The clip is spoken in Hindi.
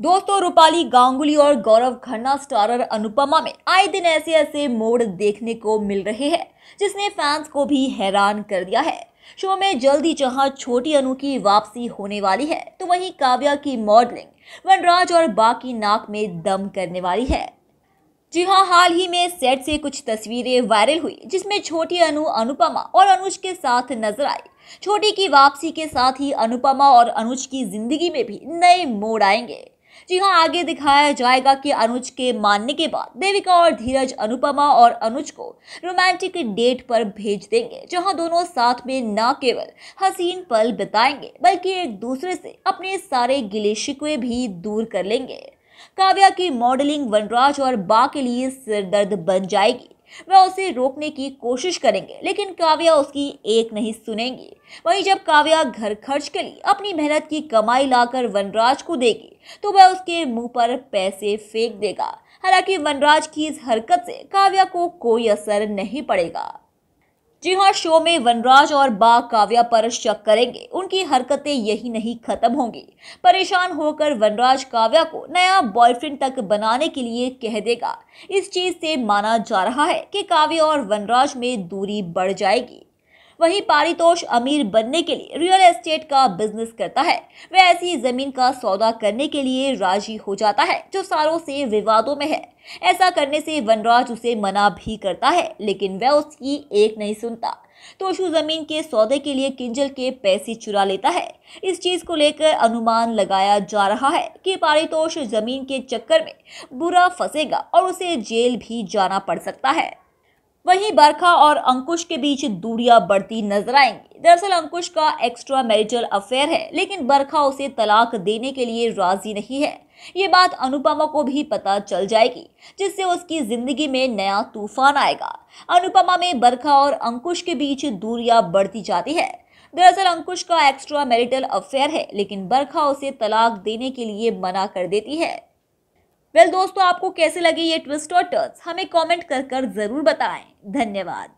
दोस्तों रूपाली गांगुली और गौरव खन्ना स्टारर अनुपमा में आए दिन ऐसे ऐसे मोड़ देखने को मिल रहे हैं जिसने फैंस को भी हैरान कर दिया है शो में जल्दी जहां छोटी अनु की वापसी होने वाली है तो वहीं काव्या की मॉडलिंग वनराज और बाकी नाक में दम करने वाली है जी हाँ हाल ही में सेट से कुछ तस्वीरें वायरल हुई जिसमें छोटी अनु अनुपमा और अनुज के साथ नजर आई छोटी की वापसी के साथ ही अनुपमा और अनुज की जिंदगी में भी नए मोड़ आएंगे जी हाँ आगे दिखाया जाएगा कि अनुज के मानने के बाद देविका और धीरज अनुपमा और अनुज को रोमांटिक डेट पर भेज देंगे जहाँ दोनों साथ में न केवल हसीन पल बिताएंगे बल्कि एक दूसरे से अपने सारे गिले शिकवे भी दूर कर लेंगे काव्या की मॉडलिंग वनराज और बा के लिए सिरदर्द बन जाएगी वह उसे रोकने की कोशिश करेंगे लेकिन काव्या उसकी एक नहीं सुनेंगी वहीं जब काव्या घर खर्च के लिए अपनी मेहनत की कमाई लाकर वनराज को देगी तो वह उसके मुंह पर पैसे फेंक देगा हालांकि वनराज की इस हरकत से काव्या को कोई असर नहीं पड़ेगा जी हाँ शो में वनराज और बा काव्या पर शक करेंगे उनकी हरकतें यही नहीं खत्म होंगी परेशान होकर वनराज काव्या को नया बॉयफ्रेंड तक बनाने के लिए कह देगा इस चीज से माना जा रहा है कि काव्या और वनराज में दूरी बढ़ जाएगी वहीं पारितोष अमीर बनने के लिए रियल एस्टेट का बिजनेस करता है वह ऐसी जमीन का सौदा करने के लिए राजी हो जाता है जो सालों से विवादों में है ऐसा करने से वनराज उसे मना भी करता है लेकिन वह उसकी एक नहीं सुनता तोशु जमीन के सौदे के लिए किंजल के पैसे चुरा लेता है इस चीज को लेकर अनुमान लगाया जा रहा है कि पारितोष जमीन के चक्कर में बुरा फंसेगा और उसे जेल भी जाना पड़ सकता है वहीं बरखा और अंकुश के बीच दूरियां बढ़ती नजर आएंगी दरअसल अंकुश का एक्स्ट्रा मैरिटल अफेयर है लेकिन बरखा उसे तलाक देने के लिए राजी नहीं है ये बात अनुपमा को भी पता चल जाएगी जिससे उसकी जिंदगी में नया तूफान आएगा अनुपमा में बरखा और अंकुश के बीच दूरियां बढ़ती जाती है दरअसल अंकुश का एक्स्ट्रा मैरिटल अफेयर है लेकिन बरखा उसे तलाक देने के लिए मना कर देती है वेल दोस्तों आपको कैसे लगे ये ट्विस्ट और टर्स हमें कमेंट कर कर ज़रूर बताएं धन्यवाद